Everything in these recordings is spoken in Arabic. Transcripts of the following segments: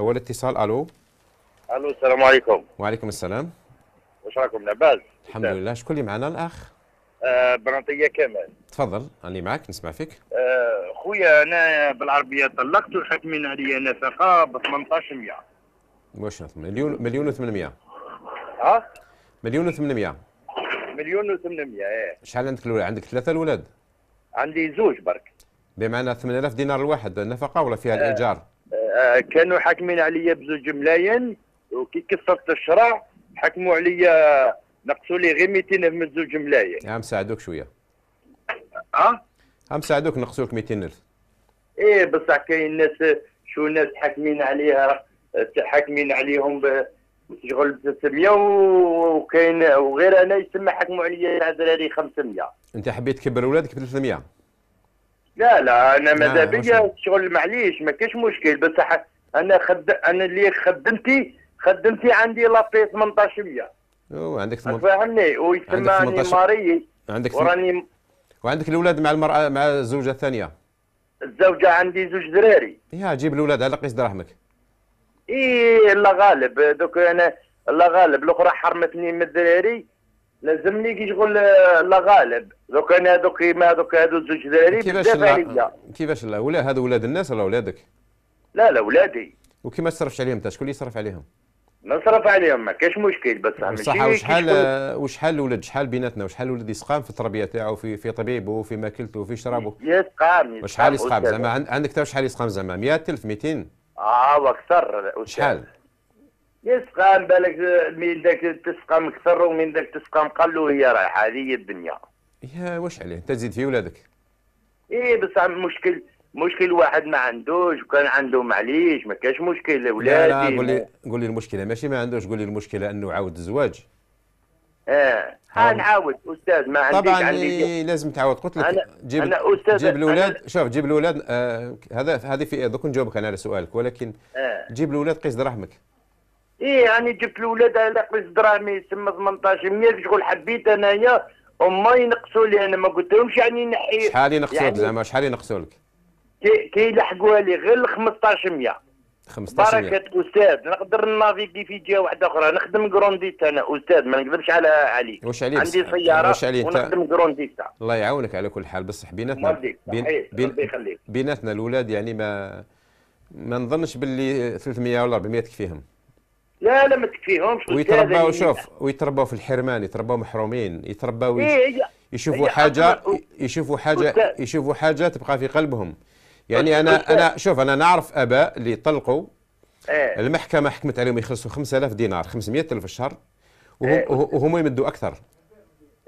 اول اتصال الو الو السلام عليكم وعليكم السلام واش راكم لاباس الحمد لله شكون اللي معنا الاخ آه برنطيه كمال تفضل انا معك نسمع فيك آه خويا انا بالعربيه طلقت وحاكمين عليا نفقه ب 1800 واش مليون مليون و800 ها مليون و800 مليون و800 ايه شحال عندك الاولاد عندك ثلاثه الاولاد عندي زوج برك بمعنى 8000 دينار الواحد نفقه ولا فيها آه. الايجار آه، كانوا حاكمين عليا بزوج ملايين وكي كسرت الشرع حكموا عليا نقصوا لي غير 200 الف من زوج ملايين. عم ساعدوك شويه. اه؟ عم ساعدوك نقصوا لك 200 الف. ايه بصح كاين ناس شو ناس حاكمين عليها حاكمين عليهم شغل 300 وكاين وغير انا يسمى حكموا عليا دراري 500. انت حبيت تكبر ولادك ب 300؟ لا لا انا ماذا بيا شغل معليش ما كاش مشكل بس انا خد... انا اللي خدمتي خدمتي عندي لابي 1800 اوه عندك 18 فهمني ويسماني ماري عندك وراني وعندك الاولاد مع المراه مع الزوجه الثانيه الزوجه عندي زوج دراري يا جيب الاولاد على قيس دراهمك اي الله غالب دوك انا الله غالب الاخرى حرمتني من الدراري لازمني كي شغل آه، لا غالب دوك انا دوك كيما دوك هادو زوج دراري كيفاش لا آه، كيفاش لا ولا هادو ولاد الناس ولا ولادك لا لا ولادي وكيما تصرفش عليهم انت شكون اللي يصرف عليهم نصرف عليهم ما كاش مشكل بصح بصح وشحال آه، وشحال الولد شحال بيناتنا وشحال الولد يسقام في التربيه تاعو في في طبيبه وفي ماكلته وفي شرابه يسقام وشحال يسقام زعما عندك تا شحال يسقام زعما 100000 200 اه واكثر شحال يسقام بالك من ذاك تسقم كثر ومن ذاك تسقم قل وهي رايحه هذه هي الدنيا يا واش عليه انت تزيد في ولادك ايه بصح مشكل مشكل واحد ما عندوش وكان عنده معليش ما كاش مشكل ولادي لا لا قول لي قول لي المشكله ماشي ما عندوش قول لي المشكله انه عاود الزواج اه نعاود استاذ ما عنديش طبعا عندي لازم تعاود قلت لك جيب أنا أستاذ جيب الاولاد شوف جيب الاولاد آه هذا هذه في دوك نجاوبك انا على سؤالك ولكن آه جيب الاولاد قيس دراهمك ايه يعني جبت الولاد على قيس دراهمي تما 18 100 شغل حبيت انايا هما ينقصوا لي انا ما قلت لهمش يعني نحي شحال ينقصوا لك يعني زعما شحال ينقصوا لك؟ كي, كي لي غير ل 1500 15 بركة استاذ نقدر نافيكي في جهه واحده اخرى نخدم كرونديت انا استاذ ما نكذبش على علي واش عليك عندي سياره واش عليك ونخدم كرونديت الله يعاونك على كل حال بصح بيناتنا بين بين بيناتنا الاولاد يعني ما ما نظنش باللي 300 ولا 400 تكفيهم لا لا ما تكفيهمش ويتربوا شوف ويتربوا في الحرمان يتربوا محرومين يتربوا إيه يشوفوا حاجه يشوفوا حاجه يشوفوا حاجه تبقى في قلبهم يعني انا انا شوف انا نعرف اباء اللي طلقوا إيه المحكمه حكمت عليهم يخلصوا 5000 دينار 500 الف في الشهر وهم إيه وهم يمدوا اكثر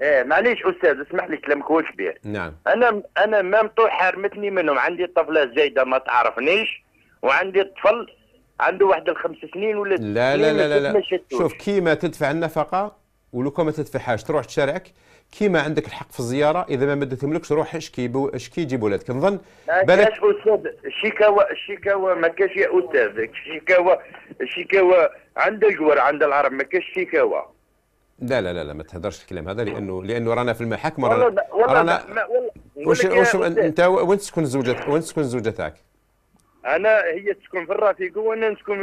ايه معليش استاذ اسمح لي كلامك هو كبير نعم انا انا مامتو حرمتني منهم عندي طفله زايده ما تعرفنيش وعندي طفل عنده واحد الخمس سنين ولا لا لا لا لا, لا. شوف كيما تدفع النفقه ولو كان ما تدفعهاش تروح تشارعك كيما عندك الحق في الزياره اذا ما مدتهملكش روح اشكي اشكي جيب ولادك نظن بالك استاذ الشكاوى الشكاوى ما كاش يا استاذ الشكاوى الشكاوى عند الجوار عند العرب ما كاش شكاوى لا لا لا لا ما تهدرش الكلام هذا لانه لانه رانا في المحاكم رانا والله رانا والله وش, وش انت وين تسكن زوجتك وين تسكن زوجتك؟ انا هي تسكن في الرافيق وانا نسكن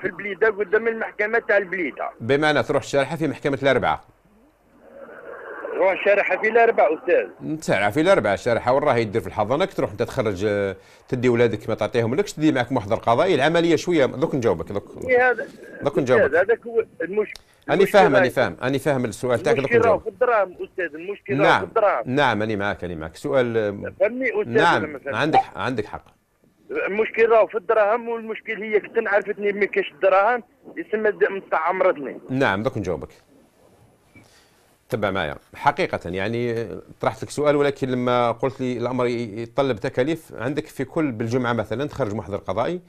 في البليده قدام المحكمه تاع البليده بمعنى تروح شارحه في محكمه الاربعه شارحه في الاربعه استاذ نتاع في الاربعه شارحه وين راهي دير في الحضانك تروح انت تخرج آه، تدي ولادك ما تعطيهم لكش تدي معك محضر قضائي العمليه شويه دوك نجاوبك دوك إيه، دوك نجاوبك هذاك هو المشكل أنا فاهم أنا فاهم أنا فاهم السؤال تاعك المشكلة في الدراهم أستاذ المشكلة نعم. في الدراهم نعم أنا معك أنا معك سؤال آه، فهمني أستاذ نعم عندك عندك حق المشكل راهو في الدراهم والمشكل هي كنت عرفتني ما كاش الدراهم يسمى مستعمرتني نعم دوك نجاوبك تبع معايا حقيقة يعني طرحت لك سؤال ولكن لما قلت لي الأمر يتطلب تكاليف عندك في كل بالجمعة مثلا تخرج محضر قضائي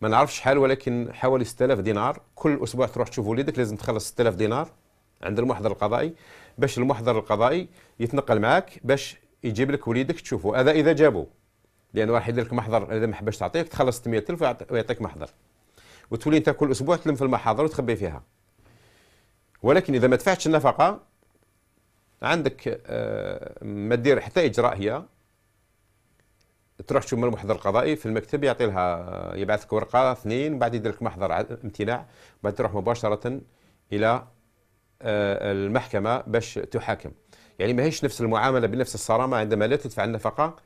ما نعرفش شحال ولكن حوالي 6000 دينار كل أسبوع تروح تشوف وليدك لازم تخلص 6000 دينار عند المحضر القضائي باش المحضر القضائي يتنقل معاك باش يجيب لك وليدك تشوفه هذا إذا جابوه لان راح يدير لك محضر اذا ما حبش تعطيك تخلص 600000 ويعطيك محضر وتولي انت كل اسبوع تلم في المحاضر وتخبي فيها ولكن اذا ما دفعتش النفقه عندك آه، ما دير حتى اجراء هي تروح تشوف المحضر القضائي في المكتب يعطي لها يبعث لك ورقه اثنين بعد يدير لك محضر امتناع بعد تروح مباشره الى آه، المحكمه باش تحاكم يعني ماهيش نفس المعامله بنفس الصرامه عندما لا تدفع النفقه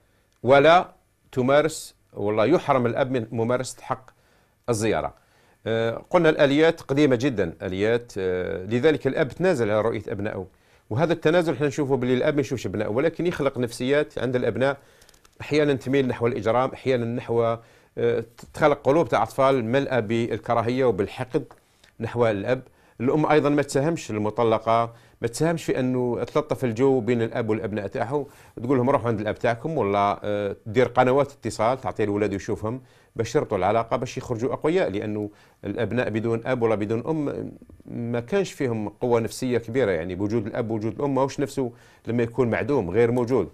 ولا تمارس والله يحرم الاب من ممارسه حق الزياره آه، قلنا الاليات قديمه جدا اليات آه، لذلك الاب تنازل على رؤيه ابنائه وهذا التنازل احنا نشوفه باللي الاب ما يشوفش ابنائه ولكن يخلق نفسيات عند الابناء احيانا تميل نحو الاجرام احيانا نحو آه، تخلق قلوب تاع اطفال ملأة بالكراهيه وبالحقد نحو الاب الام ايضا ما تساهمش المطلقه ما تساهمش في انه تلطف الجو بين الاب والابناء تاعهم تقول لهم روحوا عند الاب تاعكم ولا آه، دير قنوات اتصال تعطي الولاد يشوفهم باش يربطوا العلاقه باش يخرجوا اقوياء لانه الابناء بدون اب ولا بدون ام ما كانش فيهم قوه نفسيه كبيره يعني بوجود الاب وجود الام ماهوش نفسه لما يكون معدوم غير موجود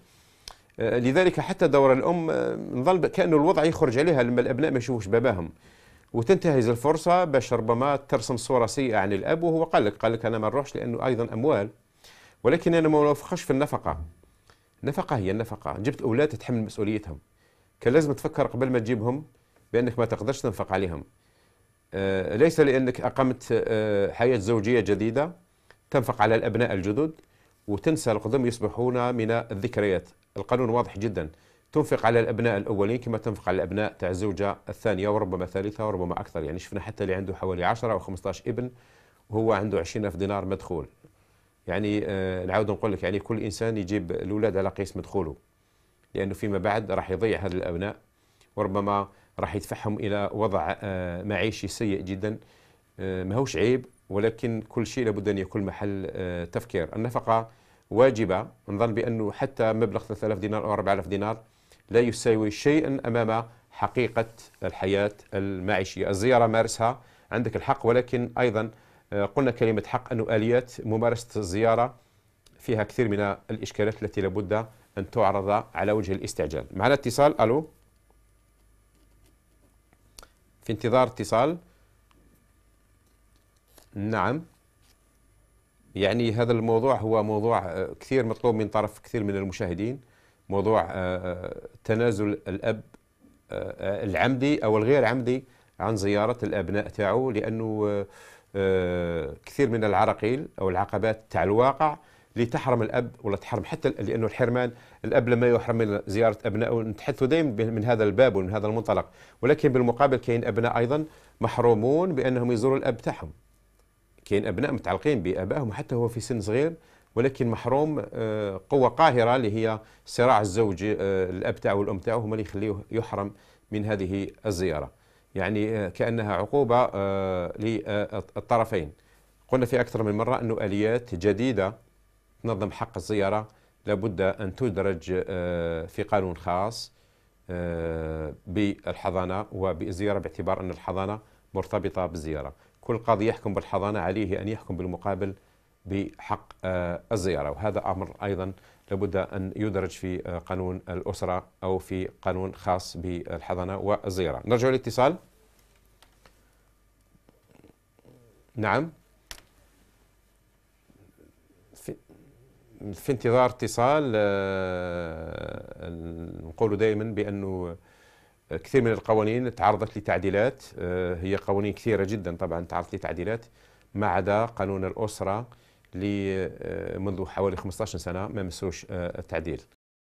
آه، لذلك حتى دور الام آه، نظل كانه الوضع يخرج عليها لما الابناء ما يشوفوش باباهم وتنتهز الفرصة باش ربما ترسم صورة سيئة عن الأب وهو قال لك قال لك أنا ما نروحش لأنه أيضا أموال ولكن أنا ما نوفقش في النفقة النفقة هي النفقة جبت اولاد تتحمل مسؤوليتهم كان لازم تفكر قبل ما تجيبهم بأنك ما تقدرش تنفق عليهم آه ليس لأنك أقمت آه حياة زوجية جديدة تنفق على الأبناء الجدد وتنسى القدم يصبحون من الذكريات القانون واضح جدا تنفق على الابناء الاولين كما تنفق على الابناء تاع الزوجه الثانيه وربما الثالثه وربما اكثر يعني شفنا حتى اللي عنده حوالي 10 او 15 ابن وهو عنده 20000 دينار مدخول يعني آه نعاود نقول لك يعني كل انسان يجيب الاولاد على قيس مدخوله لانه فيما بعد راح يضيع هذا الابناء وربما راح يدفعهم الى وضع آه معيشي سيء جدا آه ماهوش عيب ولكن كل شيء لابد ان يكون محل آه تفكير النفقه واجبه نظن بانه حتى مبلغ 3000 دينار او 4000 دينار لا يساوي شيئا أمام حقيقة الحياة المعيشية الزيارة مارسها عندك الحق ولكن أيضا آه، قلنا كلمة حق أن آليات ممارسة الزيارة فيها كثير من الإشكالات التي لابد أن تعرض على وجه الاستعجال معنا اتصال ألو في انتظار اتصال نعم يعني هذا الموضوع هو موضوع آه، كثير مطلوب من طرف كثير من المشاهدين موضوع آه، آه، تنازل الاب آه، العمدي او الغير عمدي عن زياره الابناء تاعو لانه كثير من العراقيل او العقبات تاع الواقع اللي تحرم الاب ولا تحرم حتى لانه الحرمان الاب لما يحرم من زياره ابنائه نتحدث دائما من هذا الباب ومن هذا المنطلق ولكن بالمقابل كاين ابناء ايضا محرومون بانهم يزوروا الاب تاعهم كاين ابناء متعلقين بابائهم حتى هو في سن صغير ولكن محروم آه، قوه قاهره اللي هي صراع الزوج آه، الاب تاعو والام تاعو هما اللي يخليوه يحرم من هذه الزياره يعني آه، كانها عقوبه للطرفين قلنا في اكثر من مره انه اليات جديده تنظم حق الزياره لابد ان تدرج في قانون خاص بالحضانه وبالزياره باعتبار ان الحضانه مرتبطه بالزياره كل قاضي يحكم بالحضانه عليه ان يحكم بالمقابل بحق آه، الزيارة وهذا أمر أيضا لابد أن يدرج في آه، قانون الأسرة أو في قانون خاص بالحضانة والزيارة نرجع للاتصال نعم في, في انتظار اتصال آه، نقول دائما بأنه كثير من القوانين تعرضت لتعديلات هي قوانين كثيرة جدا طبعا تعرضت لتعديلات ما عدا قانون الأسرة اللي منذ حوالي 15 سنه ما مسوش آه، التعديل